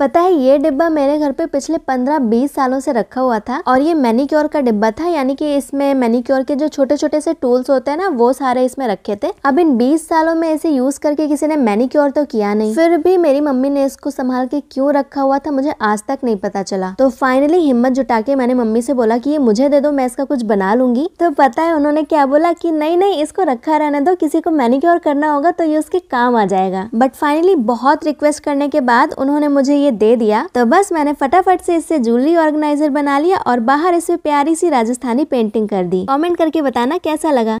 पता है ये डिब्बा मेरे घर पे पिछले 15-20 सालों से रखा हुआ था और ये मेनिक्योर का डिब्बा था यानी कि इसमें मेनिक्योर के जो छोटे छोटे से टूल्स होते हैं ना वो सारे इसमें रखे थे अब इन 20 सालों में इसे यूज करके किसी ने मेनिक्योर तो किया नहीं फिर भी मेरी मम्मी ने इसको संभाल के क्यों रखा हुआ था मुझे आज तक नहीं पता चला तो फाइनली हिम्मत जुटा के मैंने मम्मी से बोला की ये मुझे दे दो मैं इसका कुछ बना लूंगी तो पता है उन्होंने क्या बोला की नहीं नहीं इसको रखा रहने दो किसी को मेनिक्योर करना होगा तो ये उसके काम आ जाएगा बट फाइनली बहुत रिक्वेस्ट करने के बाद उन्होंने मुझे ये लिए दे दिया तो बस मैंने फटाफट से इससे ज्वेलरी ऑर्गेनाइजर बना लिया और बाहर इसे प्यारी सी राजस्थानी पेंटिंग कर दी कमेंट करके बताना कैसा लगा